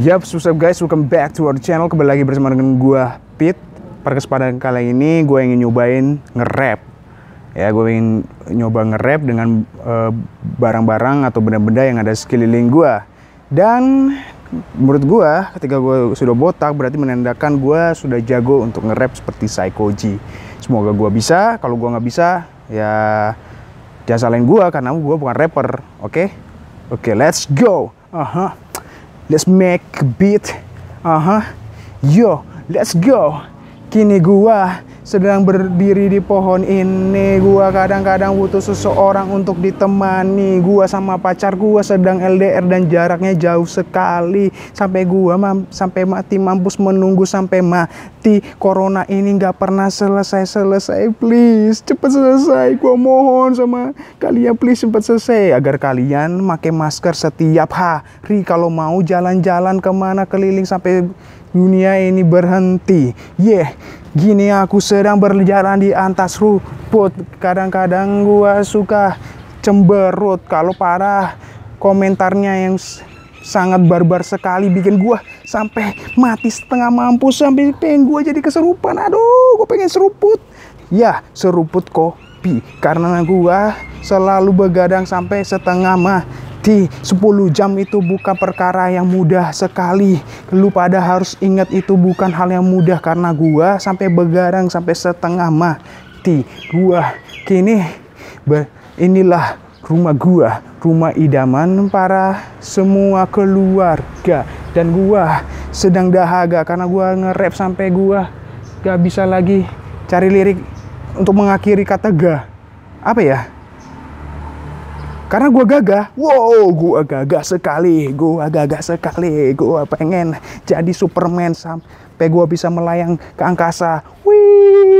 Yap, what's up guys? Welcome back to our channel. Kembali lagi bersama dengan gua Pit. Pada kesempatan kali ini gua ingin nyobain nge-rap. Ya, gua ingin nyoba nge-rap dengan eh, barang-barang uh, atau benda-benda yang ada sekeliling gua. Dan menurut gua ketika gua sudah botak berarti menandakan gua sudah jago untuk nge-rap seperti Psychoji. Semoga gua bisa. Kalau gua nggak bisa, ya jangan salahin gua karena gua bukan rapper, oke? Okay? Oke, okay, let's go. Aha. Uh -huh. Let's make beat. Aha. Uh -huh. Yo, let's go. Kinigua sedang berdiri di pohon ini gua kadang-kadang butuh seseorang untuk ditemani gua sama pacar gua sedang LDR dan jaraknya jauh sekali sampai gua mam sampai mati mampus menunggu sampai mati corona ini nggak pernah selesai selesai please cepat selesai gua mohon sama kalian please cepat selesai agar kalian pakai masker setiap hari kalau mau jalan-jalan kemana keliling sampai dunia ini berhenti. Yeah, gini aku sedang berjalan di atas rumput. Kadang-kadang gua suka cemberut kalau parah komentarnya yang sangat barbar sekali bikin gua sampai mati setengah mampus sambil pengen gua jadi keserupan. Aduh, gua pengen seruput. Ya, seruput kopi karena gua selalu begadang sampai setengah mah di 10 jam itu bukan perkara yang mudah sekali. Lu pada harus ingat itu bukan hal yang mudah karena gua sampai begarang sampai setengah mati. Gua kini inilah rumah gua, rumah idaman para semua keluarga dan gua sedang dahaga karena gua nge-rap sampai gua gak bisa lagi cari lirik untuk mengakhiri kata ga. Apa ya? Karena gue gagah, wow gue gagah sekali, gue gagah sekali, gue pengen jadi Superman sampai gue bisa melayang ke angkasa. Wih,